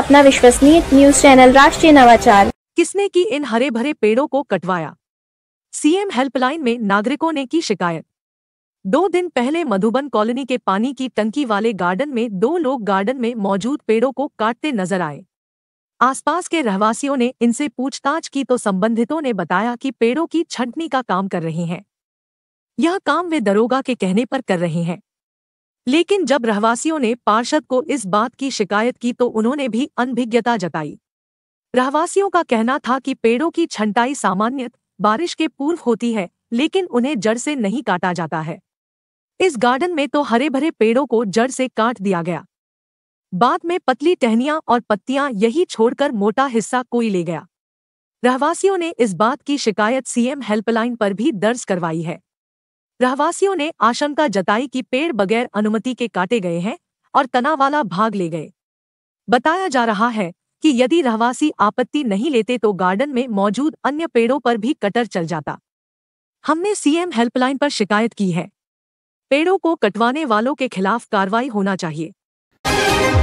अपना विश्वसनीय news channel राष्ट्रीय नवाचार किसने की इन हरे भरे पेड़ों को कटवाया सीएम हेल्पलाइन में नागरिकों ने की शिकायत दो दिन पहले मधुबन कॉलोनी के पानी की टंकी वाले गार्डन में दो लोग गार्डन में मौजूद पेड़ों को काटते नजर आए आसपास के रहवासियों ने इनसे पूछताछ की तो संबंधितों ने बताया कि पेड़ों की छंटनी का काम कर रहे हैं यह काम वे दरोगा के कहने पर कर रहे हैं लेकिन जब रहवासियों ने पार्षद को इस बात की शिकायत की तो उन्होंने भी अनभिज्ञता जताई रहवासियों का कहना था कि पेड़ों की छंटाई सामान्य बारिश के पूर्व होती है लेकिन उन्हें जड़ से नहीं काटा जाता है इस गार्डन में तो हरे भरे पेड़ों को जड़ से काट दिया गया बाद में पतली टहनियां और पत्तियां यही छोड़कर मोटा हिस्सा कोई ले गया रहवासियों ने इस बात की शिकायत सीएम हेल्पलाइन पर भी दर्ज करवाई है रहवासियों ने आशंका जताई कि पेड़ बगैर अनुमति के काटे गए हैं और वाला भाग ले गए बताया जा रहा है कि यदि रहवासी आपत्ति नहीं लेते तो गार्डन में मौजूद अन्य पेड़ों पर भी कटर चल जाता हमने सीएम हेल्पलाइन पर शिकायत की है पेड़ों को कटवाने वालों के खिलाफ कार्रवाई होना चाहिए